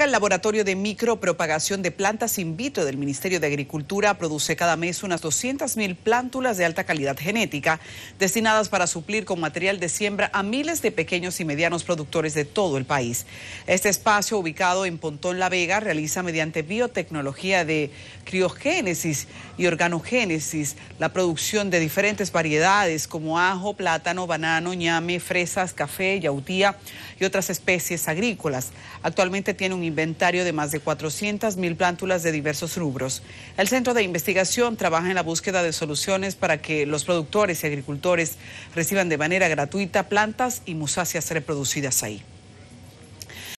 el laboratorio de micropropagación de plantas in vitro del Ministerio de Agricultura, produce cada mes unas 200.000 plántulas de alta calidad genética, destinadas para suplir con material de siembra a miles de pequeños y medianos productores de todo el país. Este espacio, ubicado en Pontón La Vega, realiza mediante biotecnología de criogénesis y organogénesis la producción de diferentes variedades como ajo, plátano, banano, ñame, fresas, café, yautía y otras especies agrícolas. Actualmente tiene un un inventario de más de mil plántulas de diversos rubros. El centro de investigación trabaja en la búsqueda de soluciones para que los productores y agricultores reciban de manera gratuita plantas y musáceas reproducidas ahí.